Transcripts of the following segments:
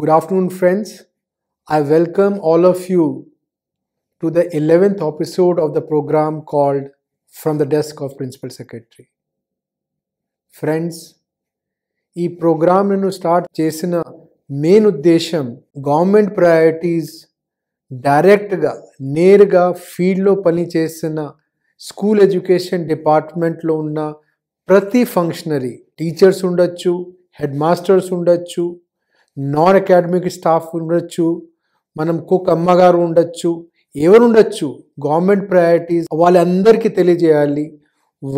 Good afternoon friends I welcome all of you to the eleventh episode of the program called from the desk of principal secretary friends ఈ ప్రోగ్రామ్ను start చేసిన main ఉద్దేశం government priorities డైరెక్ట్గా నేరుగా ఫీల్డ్లో పనిచేసిన school education డిపార్ట్మెంట్లో ఉన్న ప్రతి ఫంక్షనరీ టీచర్స్ ఉండొచ్చు హెడ్ మాస్టర్స్ ఉండొచ్చు నాన్ అకాడమిక్ స్టాఫ్ ఉండొచ్చు మనం కుక్ అమ్మగారు ఉండొచ్చు ఎవరు ఉండొచ్చు గవర్నమెంట్ ప్రయారిటీస్ వాళ్ళందరికీ తెలియజేయాలి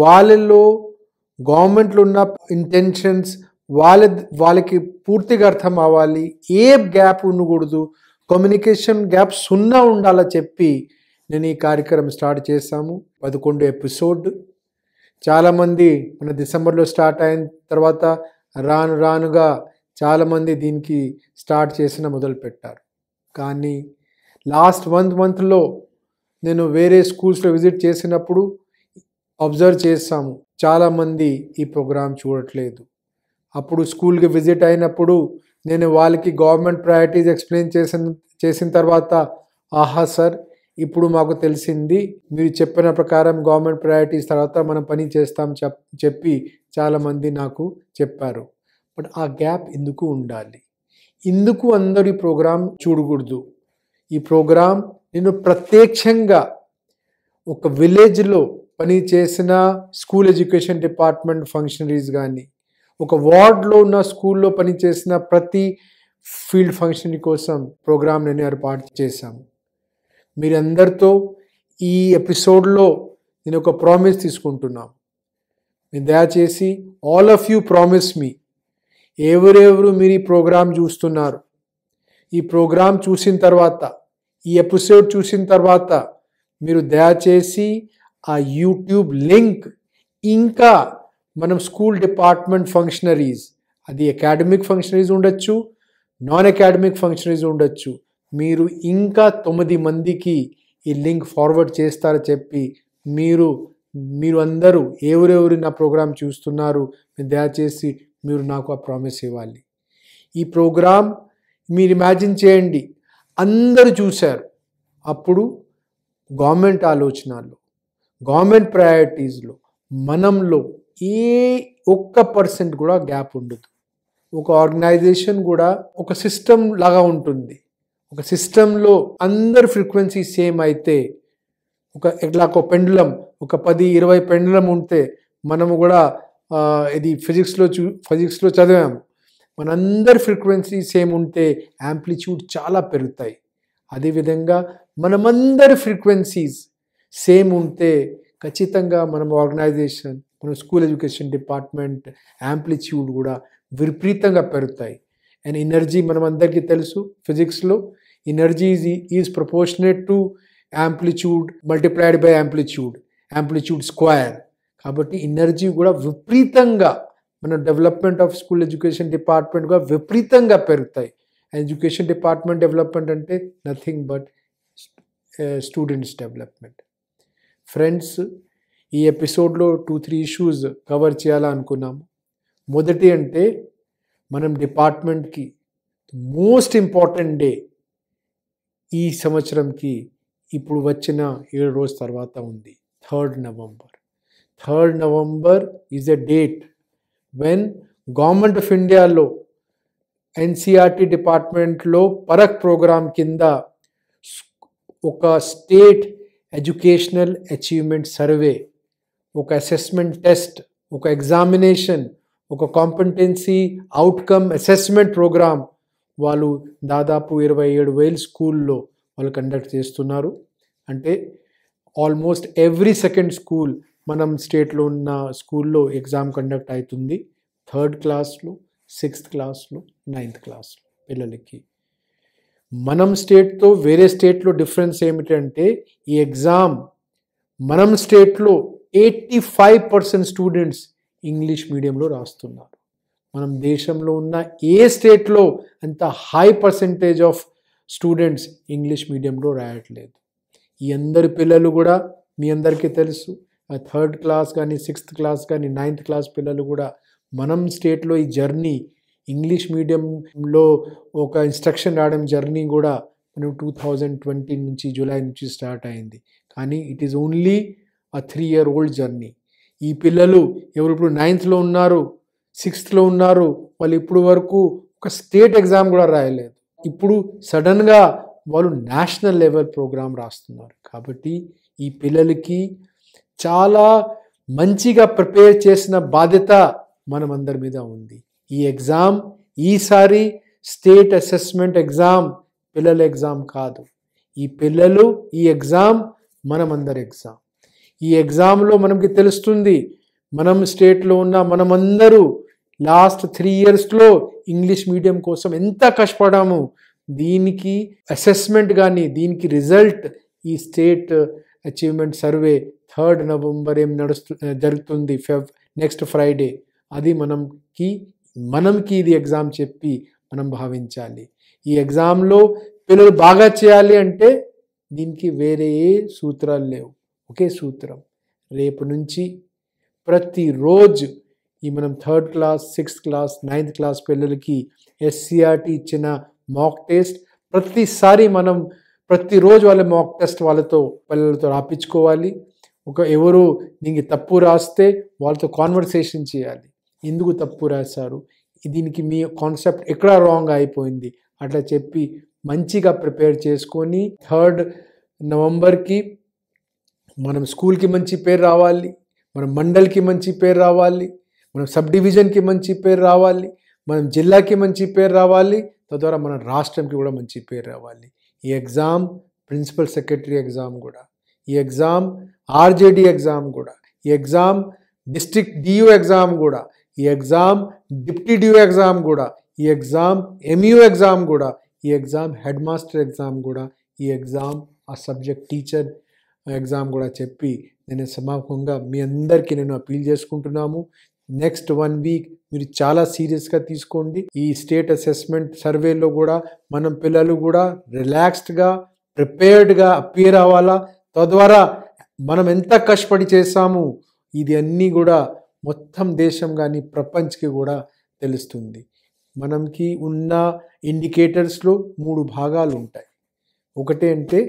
వాళ్ళలో గవర్నమెంట్లో ఉన్న ఇంటెన్షన్స్ వాళ్ళ వాళ్ళకి పూర్తిగా అర్థం అవ్వాలి ఏ గ్యాప్ ఉండకూడదు కమ్యూనికేషన్ గ్యాప్ సున్నా ఉండాలని చెప్పి నేను ఈ కార్యక్రమం స్టార్ట్ చేశాము పదకొండు ఎపిసోడ్ చాలామంది మన డిసెంబర్లో స్టార్ట్ అయిన తర్వాత రాను రానుగా చాలామంది దీనికి స్టార్ట్ చేసిన మొదలు పెట్టారు కానీ లాస్ట్ వన్ మంత్లో నేను వేరే స్కూల్స్లో విజిట్ చేసినప్పుడు అబ్జర్వ్ చేసాము చాలామంది ఈ ప్రోగ్రాం చూడట్లేదు అప్పుడు స్కూల్కి విజిట్ అయినప్పుడు నేను వాళ్ళకి గవర్నమెంట్ ప్రయారిటీస్ ఎక్స్ప్లెయిన్ చేసిన చేసిన తర్వాత ఆహా సార్ ఇప్పుడు మాకు తెలిసింది మీరు చెప్పిన ప్రకారం గవర్నమెంట్ ప్రయారిటీస్ తర్వాత మనం పని చేస్తాం చెప్పి చాలామంది నాకు చెప్పారు బట్ ఆ గ్యాప్ ఎందుకు ఉండాలి ఎందుకు అందరి ప్రోగ్రాం చూడకూడదు ఈ ప్రోగ్రాం నేను ప్రత్యక్షంగా ఒక విలేజ్లో పని చేసిన స్కూల్ ఎడ్యుకేషన్ డిపార్ట్మెంట్ ఫంక్షనరీస్ కానీ ఒక వార్డ్లో ఉన్న స్కూల్లో పనిచేసిన ప్రతి ఫీల్డ్ ఫంక్షన్ కోసం ప్రోగ్రామ్ నేను ఏర్పాటు చేశాము మీరందరితో ఈ ఎపిసోడ్లో నేను ఒక ప్రామిస్ తీసుకుంటున్నాను నేను దయచేసి ఆల్ ఆఫ్ యూ ప్రామిస్ మీ ఎవరెవరు మీరు ఈ ప్రోగ్రాం చూస్తున్నారు ఈ ప్రోగ్రాం చూసిన తర్వాత ఈ ఎపిసోడ్ చూసిన తర్వాత మీరు దయచేసి ఆ యూట్యూబ్ లింక్ ఇంకా మనం స్కూల్ డిపార్ట్మెంట్ ఫంక్షనరీస్ అది అకాడమిక్ ఫంక్షనరీస్ ఉండొచ్చు నాన్ అకాడమిక్ ఫంక్షనరీస్ ఉండొచ్చు మీరు ఇంకా తొమ్మిది మందికి ఈ లింక్ ఫార్వర్డ్ చేస్తారని చెప్పి మీరు మీరు అందరూ ఎవరెవరు నా ప్రోగ్రాం చూస్తున్నారు దయచేసి మీరు నాకు ఆ ప్రామిస్ ఇవ్వాలి ఈ ప్రోగ్రాం మీరు ఇమాజిన్ చేయండి అందరూ చూశారు అప్పుడు గవర్నమెంట్ ఆలోచనలో గవర్నమెంట్ ప్రయారిటీస్లో మనంలో ఏ ఒక్క పర్సెంట్ కూడా గ్యాప్ ఉండదు ఒక ఆర్గనైజేషన్ కూడా ఒక సిస్టమ్ లాగా ఉంటుంది ఒక సిస్టంలో అందరు ఫ్రీక్వెన్సీ సేమ్ అయితే ఒక ఎట్లా ఒక పెండులం ఒక పది ఇరవై పెండులం ఉంటే మనము కూడా ఇది ఫిజిక్స్లో చూ ఫిజిక్స్లో చదివాము మనందరి ఫ్రీక్వెన్సీ సేమ్ ఉంటే యాంప్లిట్యూడ్ చాలా పెరుగుతాయి అదేవిధంగా మనమందరి ఫ్రీక్వెన్సీస్ సేమ్ ఉంటే ఖచ్చితంగా మనం ఆర్గనైజేషన్ మన స్కూల్ ఎడ్యుకేషన్ డిపార్ట్మెంట్ యాంప్లిట్యూడ్ కూడా విపరీతంగా పెరుగుతాయి అండ్ ఎనర్జీ మనం అందరికీ తెలుసు ఫిజిక్స్లో energy is is proportionate to amplitude multiplied by amplitude amplitude square కాబట్టి ఎనర్జీ కూడా విపరీతంగా మన development of school education department కూడా విపరీతంగా పెరుగుతాయి ఎడ్యుకేషన్ డిపార్ట్మెంట్ డెవలప్మెంట్ అంటే nothing but students development friends ఈ ఎపిసోడ్లో టూ త్రీ ఇష్యూస్ కవర్ చేయాలనుకున్నాము మొదటి అంటే మనం డిపార్ట్మెంట్కి మోస్ట్ ఇంపార్టెంట్ డే ఈ సంవత్సరంకి ఇప్పుడు వచ్చిన ఏడు రోజు తర్వాత ఉంది third November third November is a date when government of ఇండియాలో ఎన్సిఆర్టీ డిపార్ట్మెంట్లో పరక్ ప్రోగ్రాం కింద ఒక స్టేట్ ఎడ్యుకేషనల్ అచీవ్మెంట్ సర్వే ఒక అసెస్మెంట్ టెస్ట్ ఒక ఎగ్జామినేషన్ ఒక కాంపిటెన్సీ అవుట్కమ్ అసెస్మెంట్ ప్రోగ్రామ్ వాళ్ళు దాదాపు ఇరవై ఏడు వేలు స్కూల్లో వాళ్ళు కండక్ట్ చేస్తున్నారు అంటే ఆల్మోస్ట్ ఎవ్రీ సెకండ్ స్కూల్ మనం స్టేట్లో ఉన్న స్కూల్లో ఎగ్జామ్ కండక్ట్ అవుతుంది థర్డ్ క్లాస్లో సిక్స్త్ క్లాస్లో నైన్త్ క్లాస్లో పిల్లలకి మనం స్టేట్తో వేరే స్టేట్లో డిఫరెన్స్ ఏమిటంటే ఈ ఎగ్జామ్ మనం స్టేట్లో eighty five percent students English మీడియంలో రాస్తున్నారు మనం దేశంలో ఉన్న ఏ స్టేట్లో అంత high percentage of students English మీడియంలో రాయట్లేదు ఈ అందరి పిల్లలు కూడా మీ అందరికీ తెలుసు థర్డ్ క్లాస్ కానీ సిక్స్త్ క్లాస్ కానీ నైన్త్ క్లాస్ పిల్లలు కూడా మనం స్టేట్లో ఈ జర్నీ ఇంగ్లీష్ మీడియంలో ఒక ఇన్స్ట్రక్షన్ రావడం జర్నీ కూడా మనం టూ థౌజండ్ ట్వంటీ నుంచి జూలై నుంచి స్టార్ట్ అయింది కానీ it is only a three year old journey ఈ పిల్లలు ఎవరు ఇప్పుడు నైన్త్లో ఉన్నారు సిక్స్త్లో ఉన్నారు వాళ్ళు ఇప్పుడు వరకు ఒక స్టేట్ ఎగ్జామ్ కూడా రాయలేదు ఇప్పుడు సడన్గా వాళ్ళు నేషనల్ లెవెల్ ప్రోగ్రాం రాస్తున్నారు కాబట్టి ఈ పిల్లలకి చాలా మంచిగా ప్రిపేర్ చేసిన బాధ్యత మనమందరి మీద ఉంది ఈ ఎగ్జామ్ ఈసారి స్టేట్ అసెస్మెంట్ ఎగ్జామ్ పిల్లల ఎగ్జామ్ కాదు ఈ పిల్లలు ఈ ఎగ్జామ్ మనమందరి ఎగ్జామ్ ఈ ఎగ్జామ్లో మనకి తెలుస్తుంది మనం స్టేట్లో ఉన్న మనమందరూ లాస్ట్ త్రీ ఇయర్స్లో ఇంగ్లీష్ మీడియం కోసం ఎంత కష్టపడాము దీనికి అసెస్మెంట్ కానీ దీనికి రిజల్ట్ ఈ state achievement survey third November ఏం నడుస్తు జరుగుతుంది ఫెబ్ నెక్స్ట్ ఫ్రైడే అది మనంకి మనంకి ఇది ఎగ్జామ్ చెప్పి మనం భావించాలి ఈ ఎగ్జామ్లో పిల్లలు బాగా చేయాలి అంటే దీనికి వేరే ఏ సూత్రాలు లేవు ఒకే సూత్రం రేపు నుంచి ప్రతిరోజు ఈ మనం third class sixth class ninth class పిల్లలకి ఎస్సీఆర్టీ ఇచ్చిన మాక్ టెస్ట్ ప్రతిసారి మనం ప్రతిరోజు వాళ్ళ మాక్ టెస్ట్ వాళ్ళతో పిల్లలతో రాపించుకోవాలి ఒక ఎవరు దీనికి తప్పు రాస్తే వాళ్ళతో కాన్వర్సేషన్ చేయాలి ఎందుకు తప్పు రాశారు దీనికి మీ కాన్సెప్ట్ ఎక్కడ రాంగ్ అయిపోయింది అట్లా చెప్పి మంచిగా ప్రిపేర్ చేసుకొని థర్డ్ నవంబర్కి మనం స్కూల్కి మంచి పేరు రావాలి మనం మండల్కి మంచి పేరు రావాలి మనం సబ్ డివిజన్కి మంచి పేరు రావాలి మనం జిల్లాకి మంచి పేరు రావాలి తద్వారా మన రాష్ట్రంకి కూడా మంచి పేరు రావాలి ఈ ఎగ్జామ్ ప్రిన్సిపల్ సెక్రటరీ ఎగ్జామ్ కూడా ఈ ఎగ్జామ్ ఆర్జేడీ ఎగ్జామ్ కూడా ఈ ఎగ్జామ్ డిస్ట్రిక్ట్ డియూ ఎగ్జామ్ కూడా ఈ ఎగ్జామ్ డిప్టీ డియూ ఎగ్జామ్ కూడా ఈ ఎగ్జామ్ ఎంయూ ఎగ్జామ్ కూడా ఈ ఎగ్జామ్ హెడ్ మాస్టర్ ఎగ్జామ్ కూడా ఈ ఎగ్జామ్ ఆ సబ్జెక్ట్ టీచర్ ఎగ్జామ్ కూడా చెప్పి నేను సమాపకంగా మీ అందరికీ నేను అప్పీల్ చేసుకుంటున్నాము నెక్స్ట్ వన్ వీక్ మీరు చాలా సీరియస్గా తీసుకోండి ఈ స్టేట్ అసెస్మెంట్ సర్వేలో కూడా మనం పిల్లలు కూడా రిలాక్స్డ్గా ప్రిపేర్డ్గా అప్పీర్ అవ్వాలా తద్వారా మనం ఎంత కష్టపడి చేశాము ఇది అన్నీ కూడా మొత్తం దేశం కానీ ప్రపంచకి కూడా తెలుస్తుంది మనంకి ఉన్న ఇండికేటర్స్లో మూడు భాగాలు ఉంటాయి ఒకటి అంటే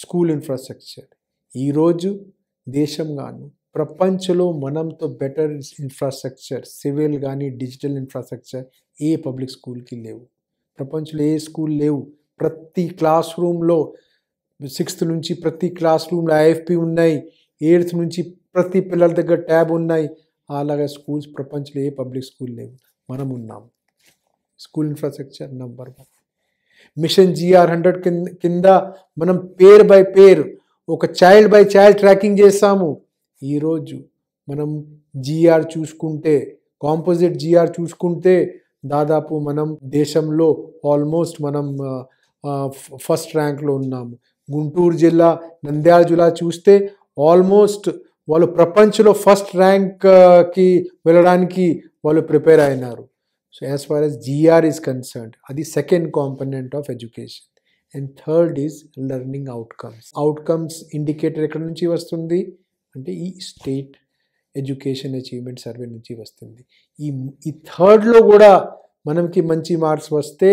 స్కూల్ ఇన్ఫ్రాస్ట్రక్చర్ ఈరోజు దేశం గాను ప్రపంచంలో మనంతో బెటర్ ఇన్ఫ్రాస్ట్రక్చర్ సివిల్ కానీ డిజిటల్ ఇన్ఫ్రాస్ట్రక్చర్ ఏ పబ్లిక్ స్కూల్కి లేవు ప్రపంచంలో ఏ స్కూల్ లేవు ప్రతి క్లాస్ రూమ్లో సిక్స్త్ నుంచి ప్రతి క్లాస్ రూమ్లో ఐఎఫ్పి ఉన్నాయి ఎయిత్ నుంచి ప్రతి పిల్లల దగ్గర ట్యాబ్ ఉన్నాయి అలాగే స్కూల్స్ ప్రపంచంలో ఏ పబ్లిక్ స్కూల్ లేవు మనం ఉన్నాం school infrastructure number one mission G R hundred కింద మనం పేర్ బై పేర్ ఒక చైల్డ్ బై చైల్డ్ ట్రాకింగ్ చేస్తాము ఈరోజు మనం జిఆర్ చూసుకుంటే కాంపోజిట్ జిఆర్ చూసుకుంటే దాదాపు మనం దేశంలో ఆల్మోస్ట్ మనం ఫస్ట్ ర్యాంక్లో ఉన్నాము గుంటూరు జిల్లా నంద్యాల జిల్లా చూస్తే ఆల్మోస్ట్ వాళ్ళు ప్రపంచంలో ఫస్ట్ ర్యాంక్కి వెళ్ళడానికి వాళ్ళు ప్రిపేర్ అయినారు so as far as G R is concerned అది second component of education and third is learning outcomes outcomes indicator ఎక్కడ నుంచి వస్తుంది అంటే ఈ స్టేట్ ఎడ్యుకేషన్ అచీవ్మెంట్ సర్వే నుంచి వస్తుంది ఈ ఈ థర్డ్లో కూడా మనకి మంచి మార్క్స్ వస్తే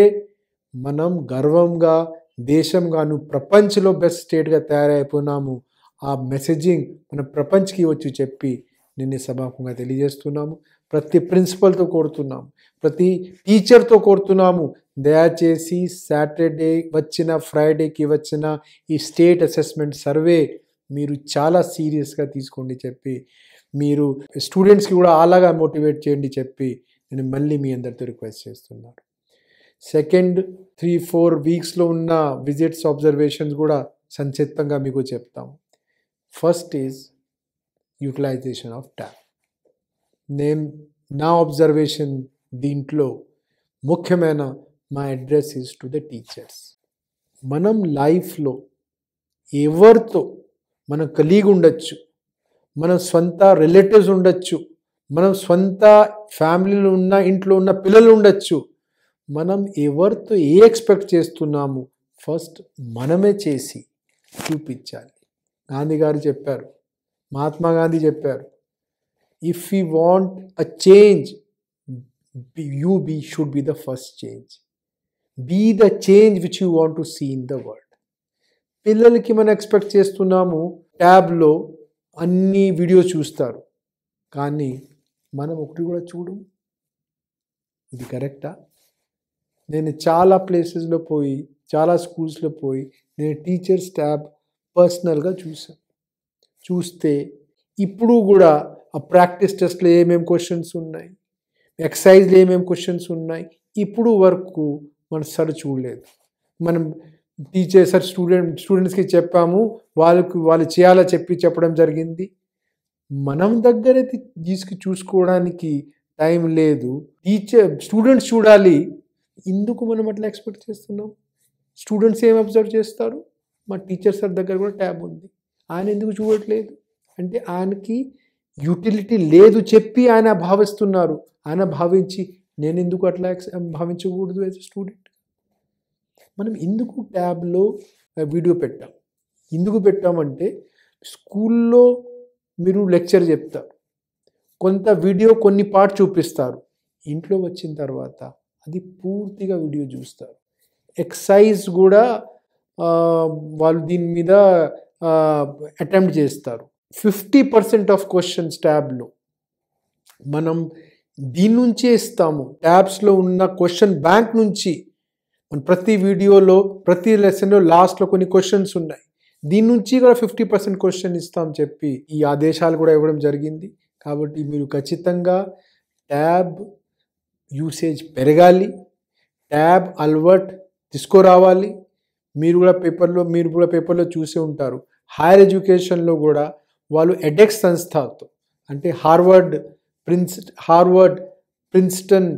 మనం గర్వంగా దేశంగాను ప్రపంచంలో బెస్ట్ స్టేట్గా తయారైపోయినాము ఆ మెసేజింగ్ మన ప్రపంచకి వచ్చి చెప్పి నిన్నే సభాముఖంగా తెలియజేస్తున్నాము ప్రతి ప్రిన్సిపల్తో కోరుతున్నాము ప్రతి టీచర్తో కోరుతున్నాము దయచేసి సాటర్డే వచ్చిన ఫ్రైడేకి వచ్చిన ఈ స్టేట్ అసెస్మెంట్ సర్వే మీరు చాలా సీరియస్గా తీసుకోండి చెప్పి మీరు స్టూడెంట్స్కి కూడా అలాగా మోటివేట్ చేయండి చెప్పి నేను మళ్ళీ మీ అందరితో రిక్వెస్ట్ చేస్తున్నాను సెకండ్ త్రీ ఫోర్ వీక్స్లో ఉన్న విజిట్స్ అబ్జర్వేషన్స్ కూడా సంక్షిప్తంగా మీకు చెప్తాం first is utilization of tab name నా అబ్జర్వేషన్ దీంట్లో ముఖ్యమైన మా address is to the teachers మనం లైఫ్లో ఎవరితో మన కలీగ్ ఉండొచ్చు మన సొంత రిలేటివ్స్ ఉండొచ్చు మనం సొంత ఫ్యామిలీలో ఉన్న ఇంట్లో ఉన్న పిల్లలు ఉండొచ్చు మనం ఎవరితో ఏ ఎక్స్పెక్ట్ చేస్తున్నాము ఫస్ట్ మనమే చేసి చూపించాలి గాంధీ గారు చెప్పారు మహాత్మా గాంధీ చెప్పారు if you want a change you be should be the first change be the change which you want to see in the world పిల్లలకి మనం ఎక్స్పెక్ట్ చేస్తున్నాము ట్యాబ్లో అన్ని వీడియోస్ చూస్తారు కానీ మనం ఒకటి కూడా చూడు ఇది కరెక్టా నేను చాలా ప్లేసెస్లో పోయి చాలా స్కూల్స్లో పోయి నేను టీచర్ స్టాఫ్ పర్సనల్గా చూసాను చూస్తే ఇప్పుడు కూడా ఆ ప్రాక్టీస్ టెస్ట్లో ఏమేమి క్వశ్చన్స్ ఉన్నాయి ఎక్సర్సైజ్లో ఏమేమి క్వశ్చన్స్ ఉన్నాయి ఇప్పుడు వరకు మనం సరి చూడలేదు మనం టీచర్ సార్ స్టూడెంట్ స్టూడెంట్స్కి చెప్పాము వాళ్ళకు వాళ్ళు చేయాలా చెప్పి చెప్పడం జరిగింది మనం దగ్గర తీసుకు చూసుకోవడానికి టైం లేదు టీచర్ స్టూడెంట్స్ చూడాలి ఎందుకు మనం అట్లా ఎక్స్పెక్ట్ చేస్తున్నాం స్టూడెంట్స్ ఏం అబ్జర్వ్ చేస్తారు మా టీచర్ సార్ దగ్గర కూడా ట్యాబ్ ఉంది ఆయన ఎందుకు చూడట్లేదు అంటే ఆయనకి యూటిలిటీ లేదు చెప్పి ఆయన భావిస్తున్నారు ఆయన భావించి నేను ఎందుకు అట్లా భావించకూడదు యాజ్ స్టూడెంట్ మనం ఎందుకు ట్యాబ్లో వీడియో పెట్టాం ఎందుకు పెట్టామంటే స్కూల్లో మీరు లెక్చర్ చెప్తారు కొంత వీడియో కొన్ని పార్ట్ చూపిస్తారు ఇంట్లో వచ్చిన తర్వాత అది పూర్తిగా వీడియో చూస్తారు ఎక్సైజ్ కూడా వాళ్ళు దీని మీద అటెంప్ట్ చేస్తారు ఫిఫ్టీ పర్సెంట్ ఆఫ్ క్వశ్చన్స్ ట్యాబ్లో మనం దీని నుంచే ఇస్తాము ట్యాబ్స్లో ఉన్న క్వశ్చన్ బ్యాంక్ నుంచి మన ప్రతి వీడియోలో ప్రతి లెసన్లో లాస్ట్లో కొన్ని క్వశ్చన్స్ ఉన్నాయి దీని నుంచి కూడా ఫిఫ్టీ పర్సెంట్ క్వశ్చన్ ఇస్తాం చెప్పి ఈ ఆదేశాలు కూడా ఇవ్వడం జరిగింది కాబట్టి మీరు ఖచ్చితంగా ట్యాబ్ యూసేజ్ పెరగాలి ట్యాబ్ అల్వర్ట్ తీసుకురావాలి మీరు కూడా పేపర్లో మీరు కూడా పేపర్లో చూసే ఉంటారు హైయర్ ఎడ్యుకేషన్లో కూడా వాళ్ళు ఎడెక్స్ సంస్థతో అంటే Harvard Prince Harvard Princeton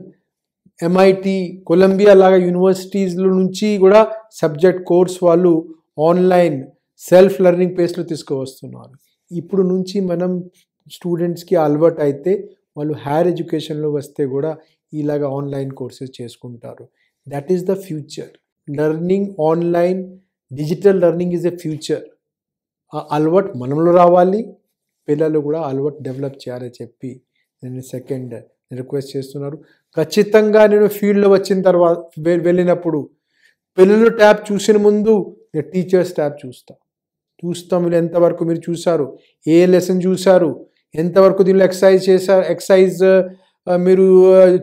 MIT Columbia లాగా యూనివర్సిటీస్లో నుంచి కూడా సబ్జెక్ట్ కోర్స్ వాళ్ళు ఆన్లైన్ సెల్ఫ్ లెర్నింగ్ పేస్లో తీసుకువస్తున్నారు ఇప్పుడు నుంచి మనం స్టూడెంట్స్కి అలవాటు అయితే వాళ్ళు హైయర్ ఎడ్యుకేషన్లో వస్తే కూడా ఇలాగ ఆన్లైన్ కోర్సెస్ చేసుకుంటారు that is the future learning online digital learning is a future ఆ అలవాటు మనంలో రావాలి పిల్లలు కూడా అలవాటు డెవలప్ చేయాలని చెప్పి నేను సెకండ్ రిక్వెస్ట్ చేస్తున్నారు ఖచ్చితంగా నేను ఫీల్డ్లో వచ్చిన తర్వాత వెళ్ళినప్పుడు పిల్లలు ట్యాబ్ చూసిన ముందు నేను టీచర్స్ ట్యాబ్ చూస్తా చూస్తాం మీరు ఎంతవరకు మీరు చూశారు ఏ లెసన్ చూశారు ఎంతవరకు దీనిలో ఎక్సర్సైజ్ చేశారు ఎక్సర్సైజ్ మీరు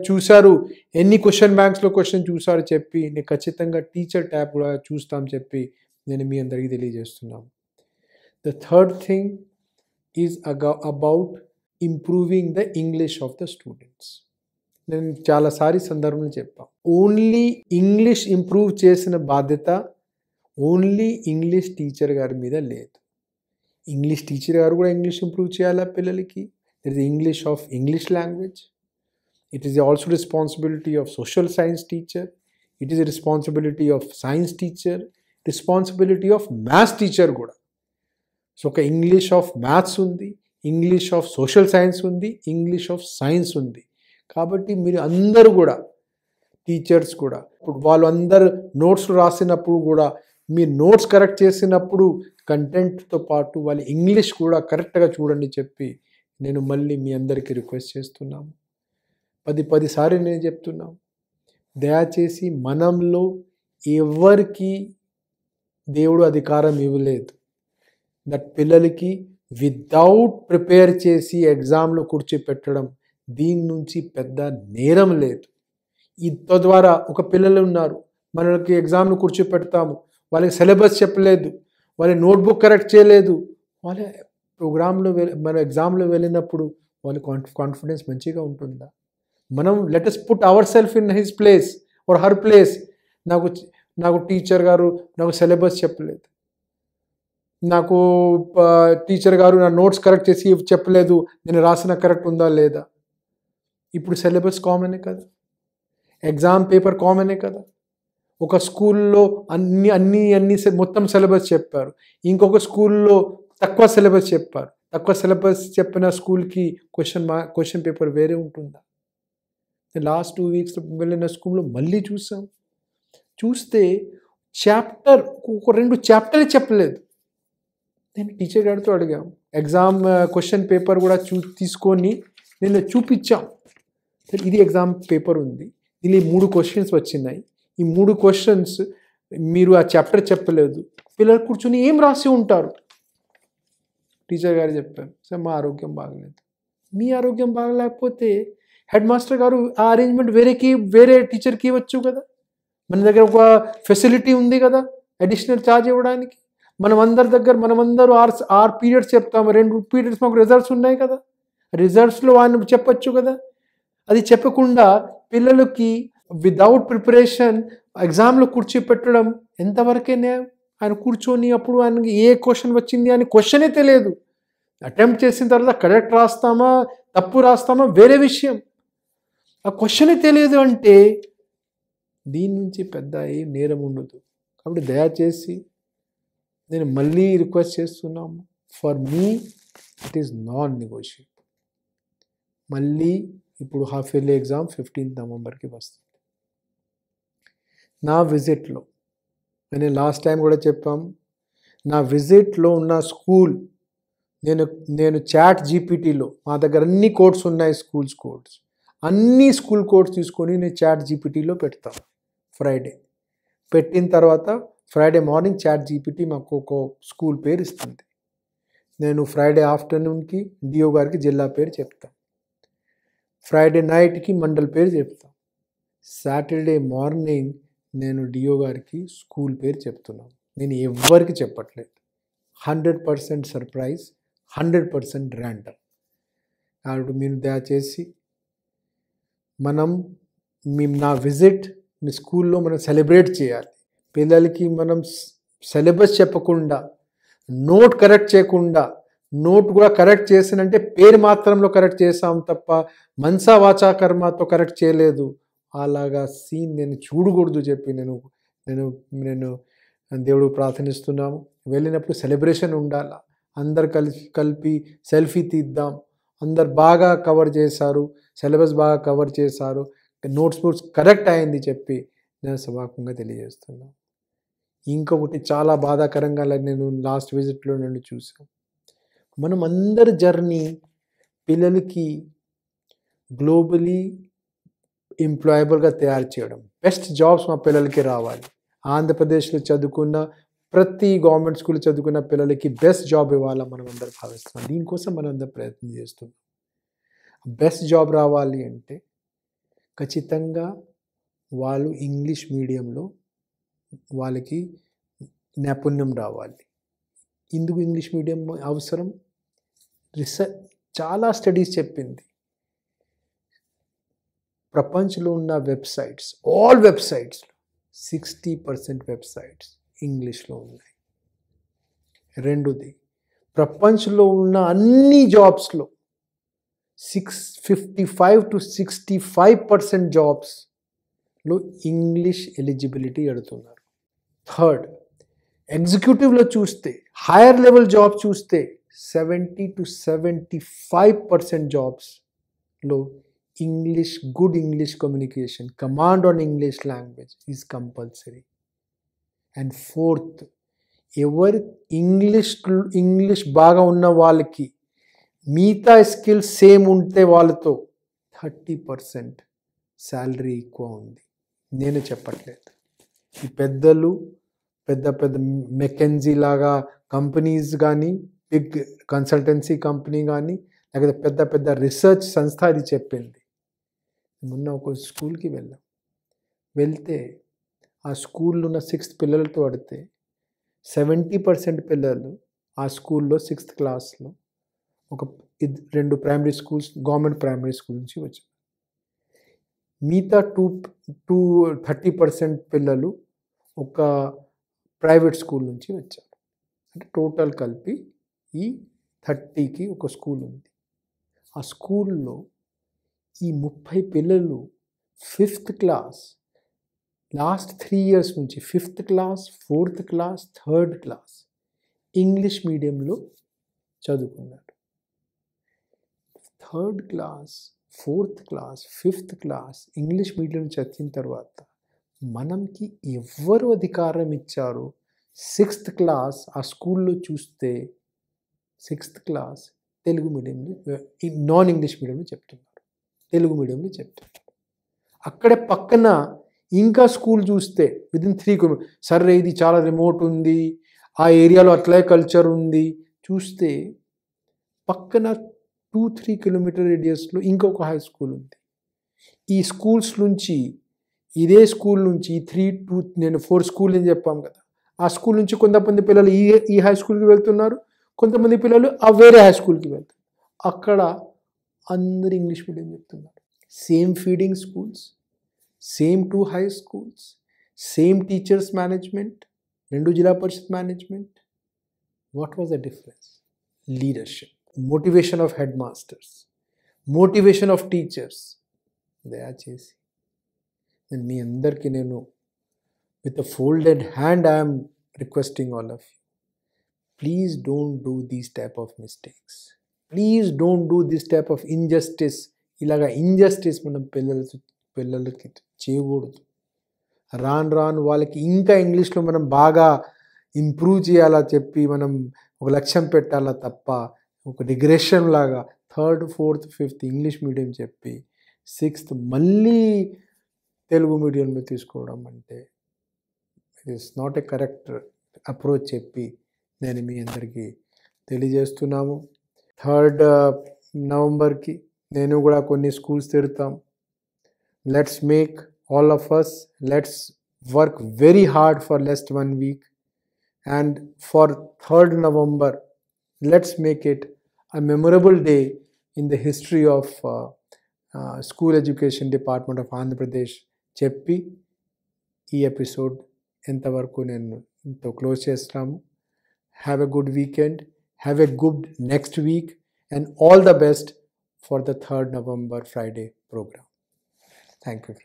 చూశారు ఎన్ని క్వశ్చన్ బ్యాంక్స్లో క్వశ్చన్ చూసారు చెప్పి నేను ఖచ్చితంగా టీచర్ ట్యాబ్ కూడా చూస్తాం చెప్పి నేను మీ అందరికీ తెలియజేస్తున్నాను the third thing is about improving the English of the students నేను చాలాసారి సందర్భంలో చెప్పాను ఓన్లీ ఇంగ్లీష్ ఇంప్రూవ్ చేసిన బాధ్యత ఓన్లీ ఇంగ్లీష్ టీచర్ గారి మీద లేదు ఇంగ్లీష్ టీచర్ గారు కూడా ఇంగ్లీష్ ఇంప్రూవ్ చేయాలా పిల్లలకి it is English of English language It is also responsibility of social science teacher. It is a responsibility of science teacher. Responsibility of math teacher కూడా so ఒక English of maths ఉంది English of social science ఉంది English of science ఉంది కాబట్టి మీరు అందరూ కూడా teachers కూడా ఇప్పుడు వాళ్ళు అందరు నోట్స్ రాసినప్పుడు కూడా మీ నోట్స్ కరెక్ట్ చేసినప్పుడు కంటెంట్తో పాటు వాళ్ళ ఇంగ్లీష్ కూడా కరెక్ట్గా చూడండి చెప్పి నేను మళ్ళీ మీ అందరికీ రిక్వెస్ట్ చేస్తున్నాము పది పదిసార్లు నేను చెప్తున్నా దయచేసి మనంలో ఎవరికి దేవుడు అధికారం ఇవ్వలేదు దట్ పిల్లలకి విదౌట్ ప్రిపేర్ చేసి ఎగ్జామ్లో కూర్చోపెట్టడం దీని నుంచి పెద్ద నేరం లేదు ఇంత ద్వారా ఒక పిల్లలు ఉన్నారు మనకి ఎగ్జామ్లు కూర్చోపెడతాము వాళ్ళకి సిలబస్ చెప్పలేదు వాళ్ళ నోట్బుక్ కరెక్ట్ చేయలేదు వాళ్ళ ప్రోగ్రాంలో వెళ్ళి మన ఎగ్జామ్లో వెళ్ళినప్పుడు వాళ్ళ కాన్ఫిడెన్స్ మంచిగా ఉంటుందా మనం let's put our self in his place or her place నాకు నాకు టీచర్ గారు నాకు సిలబస్ చెప్పలేదు నాకు టీచర్ గారు నా నోట్స్ కరెక్ట్ చేసి చెప్పలేదు నేను రాసిన కరెక్ట్ ఉందా లేదా ఇప్పుడు సిలబస్ కామనే కదా ఎగ్జామ్ పేపర్ కామనే కదా ఒక స్కూల్లో అన్ని అన్ని అన్ని మొత్తం సిలబస్ చెప్పారు ఇంకొక స్కూల్లో తక్కువ సిలబస్ చెప్పారు తక్కువ సిలబస్ చెప్పిన స్కూల్కి క్వశ్చన్ మా క్వశ్చన్ పేపర్ వేరే ఉంటుందా లాస్ట్ టూ వీక్స్ వెళ్ళిన స్కూల్లో మళ్ళీ చూసాం చూస్తే చాప్టర్ ఒక రెండు చాప్టర్ చెప్పలేదు నేను టీచర్ గారితో అడిగాం ఎగ్జామ్ క్వశ్చన్ పేపర్ కూడా చూ తీసుకొని నేను చూపించాం ఇది ఎగ్జామ్ పేపర్ ఉంది దీనిలో మూడు క్వశ్చన్స్ వచ్చినాయి ఈ మూడు క్వశ్చన్స్ మీరు ఆ చాప్టర్ చెప్పలేదు పిల్లలు కూర్చొని ఏం రాసి ఉంటారు టీచర్ గారు చెప్పారు సార్ మా ఆరోగ్యం బాగలేదు మీ ఆరోగ్యం బాగలేకపోతే హెడ్ మాస్టర్ గారు ఆ అరేంజ్మెంట్ వేరేకి వేరే టీచర్కి ఇవ్వచ్చు కదా మన దగ్గర ఒక ఫెసిలిటీ ఉంది కదా అడిషనల్ ఛార్జ్ ఇవ్వడానికి మనం అందరి దగ్గర మనం అందరూ ఆర్స్ ఆరు పీరియడ్స్ చెప్తాము రెండు పీరియడ్స్ మాకు రిజల్ట్స్ ఉన్నాయి కదా రిజల్ట్స్లో ఆయన చెప్పచ్చు కదా అది చెప్పకుండా పిల్లలకి విదౌట్ ప్రిపరేషన్ ఎగ్జామ్లో కూర్చోపెట్టడం ఎంతవరకే ఆయన కూర్చొని అప్పుడు ఆయనకి ఏ క్వశ్చన్ వచ్చింది అని క్వశ్చనే తెలియదు అటెంప్ట్ చేసిన తర్వాత కరెక్ట్ రాస్తామా తప్పు రాస్తామా వేరే విషయం ఆ క్వశ్చన్ తెలియదు అంటే దీని నుంచి పెద్ద ఏం నేరం ఉండదు కాబట్టి దయచేసి నేను మళ్ళీ రిక్వెస్ట్ చేస్తున్నాము for me it is non negotiable మళ్ళీ ఇప్పుడు హాఫ్ ఇయర్లీ ఎగ్జామ్ ఫిఫ్టీన్త్ నవంబర్కి వస్తుంది నా విజిట్లో నేను లాస్ట్ టైం కూడా చెప్పాం నా విజిట్లో ఉన్న స్కూల్ నేను నేను చాట్ జీపీటీలో మా దగ్గర అన్ని కోడ్స్ ఉన్నాయి స్కూల్స్ కోడ్స్ అన్ని స్కూల్ కోడ్స్ తీసుకొని నేను చాట్ జీపీటీలో పెడతాను ఫ్రైడే పెట్టిన తర్వాత ఫ్రైడే మార్నింగ్ చాట్ జీపీటీ మాకు ఒక స్కూల్ పేరు ఇస్తుంది నేను ఫ్రైడే ఆఫ్టర్నూన్కి డిఓ గారికి జిల్లా పేరు చెప్తాను ఫ్రైడే నైట్కి మండల్ పేరు చెప్తాను సాటర్డే మార్నింగ్ నేను డిఓ గారికి స్కూల్ పేరు చెప్తున్నాను నేను ఎవ్వరికి చెప్పట్లేదు hundred percent surprise hundred percent random కాబట్టి మీరు దయచేసి మనం మీ నా విజిట్ మీ స్కూల్లో మనం సెలబ్రేట్ చేయాలి పిల్లలకి మనం సిలబస్ చెప్పకుండా నోట్ కరెక్ట్ చేయకుండా నోట్ కూడా కరెక్ట్ చేసినంటే పేరు మాత్రంలో కరెక్ట్ చేసాం తప్ప మనసా వాచా కర్మతో కరెక్ట్ చేయలేదు అలాగా సీన్ నేను చూడకూడదు చెప్పి నేను నేను నేను దేవుడు ప్రార్థనిస్తున్నాము వెళ్ళినప్పుడు సెలబ్రేషన్ ఉండాలా అందరు కలిసి కలిపి సెల్ఫీ తీద్దాం అందరు బాగా కవర్ చేశారు సిలబస్ బాగా కవర్ చేశారు నోట్స్ బుక్స్ కరెక్ట్ అయింది చెప్పి నేను సమాపంగా తెలియజేస్తున్నాను ఇంకొకటి చాలా బాధాకరంగా నేను లాస్ట్ విజిట్లో నేను చూసాను మనం అందరి జర్నీ పిల్లలకి గ్లోబలీ ఎంప్లాయబుల్గా తయారు చేయడం బెస్ట్ జాబ్స్ మా పిల్లలకి రావాలి ఆంధ్రప్రదేశ్లో చదువుకున్న ప్రతి గవర్నమెంట్ స్కూల్ చదువుకున్న పిల్లలకి బెస్ట్ జాబ్ ఇవ్వాలని మనం అందరూ భావిస్తున్నాం దీనికోసం మనం అందరం ప్రయత్నం చేస్తున్నాం బెస్ట్ జాబ్ రావాలి అంటే ఖచ్చితంగా వాళ్ళు ఇంగ్లీష్ మీడియంలో వాళ్ళకి నైపుణ్యం రావాలి ఇందుకు ఇంగ్లీష్ మీడియం అవసరం రీసెర్చ్ చాలా స్టడీస్ చెప్పింది ప్రపంచంలో ఉన్న వెబ్సైట్స్ ఆల్ వెబ్సైట్స్లో సిక్స్టీ పర్సెంట్ వెబ్సైట్స్ ఇంగ్లీష్లో ఉన్నాయి రెండుది ప్రపంచంలో ఉన్న అన్ని జాబ్స్లో six fifty five to sixty five percent జాబ్స్లో ఇంగ్లీష్ ఎలిజిబిలిటీ అడుగుతున్నారు థర్డ్ ఎగ్జిక్యూటివ్లో చూస్తే హైయర్ లెవెల్ జాబ్ చూస్తే seventy to seventy five percent జాబ్స్లో English good English communication command on English language is compulsory and fourth ఎవరి ఇంగ్లీష్ ఇంగ్లీష్ బాగా ఉన్న వాళ్ళకి మిగతా స్కిల్స్ సేమ్ ఉంటే వాళ్ళతో థర్టీ పర్సెంట్ శాలరీ ఎక్కువ ఉంది నేను చెప్పట్లేదు ఈ పెద్దలు పెద్ద పెద్ద మెకెన్జీ లాగా కంపెనీస్ కానీ బిగ్ కన్సల్టెన్సీ కంపెనీ కానీ లేకపోతే పెద్ద పెద్ద రీసెర్చ్ సంస్థ అది చెప్పింది మొన్న ఒక స్కూల్కి వెళ్ళాం వెళ్తే ఆ స్కూల్లో ఉన్న సిక్స్త్ పిల్లలతో అడితే సెవెంటీ పర్సెంట్ పిల్లలు ఆ స్కూల్లో సిక్స్త్ క్లాస్లో ఒక రెండు primary schools government primary school నుంచి వచ్చారు మిగతా టూ టూ థర్టీ పర్సెంట్ పిల్లలు ఒక ప్రైవేట్ స్కూల్ నుంచి వచ్చారు అంటే టోటల్ కలిపి ఈ థర్టీకి ఒక స్కూల్ ఉంది ఆ స్కూల్లో ఈ ముప్పై పిల్లలు fifth class last three years నుంచి fifth class fourth class third class English మీడియంలో చదువుకున్నాడు third class fourth class fifth class English medium చదివిన తర్వాత మనంకి ఎవరు అధికారం ఇచ్చారో సిక్స్త్ క్లాస్ ఆ స్కూల్లో చూస్తే సిక్స్త్ క్లాస్ తెలుగు మీడియంలో నాన్ ఇంగ్లీష్ మీడియంలో చెప్తున్నారు తెలుగు మీడియంలో చెప్తున్నారు అక్కడే పక్కన ఇంకా స్కూల్ చూస్తే విదిన్ త్రీ కిలో సరే ఇది చాలా రిమోట్ ఉంది ఆ ఏరియాలో అట్లే కల్చర్ ఉంది చూస్తే పక్కన టూ త్రీ కిలోమీటర్ రేడియస్లో ఇంకొక హై స్కూల్ ఉంది ఈ స్కూల్స్ నుంచి ఇదే స్కూల్ నుంచి త్రీ టూ నేను ఫోర్ స్కూల్ అని చెప్పాం కదా ఆ స్కూల్ నుంచి కొంతమంది పిల్లలు ఈ ఈ హై స్కూల్కి వెళ్తున్నారు కొంతమంది పిల్లలు ఆ వేరే హై స్కూల్కి వెళ్తారు అక్కడ అందరు ఇంగ్లీష్ మీడియం చెప్తున్నారు same feeding schools same two high schools, same teachers management, Rendu Jila Parishad management. What was the difference? Leadership, motivation of headmasters, motivation of teachers. దయా చేసి నేను మీ అందరికీ నేను with a folded hand I'm requesting all of you please don't do these type of mistakes please don't do this type of injustice ఇలాగ injustice మనం పిల్లలతో పిల్లలకి చేయకూడదు రాను రాను వాళ్ళకి ఇంకా ఇంగ్లీష్లో మనం బాగా ఇంప్రూవ్ చేయాలా చెప్పి మనం ఒక లక్ష్యం పెట్టాలా తప్ప ఒక డిగ్రెషన్ లాగా third fourth fifth English medium చెప్పి సిక్స్త్ మళ్ళీ తెలుగు మీడియంలో తీసుకోవడం అంటే it is not a correct approach చెప్పి నేను మీ అందరికీ తెలియజేస్తున్నాము థర్డ్ నవంబర్కి నేను కూడా కొన్ని స్కూల్స్ తెరుతాం let's make all of us let's work very hard for last one week and for 3rd november let's make it a memorable day in the history of uh, uh, school education department of andhra pradesh Cheppi, ఈ episode ఎంతవరకు నేను ఇంతో close చేస్తాము have a good weekend have a good next week and all the best for the third November Friday program Thank you.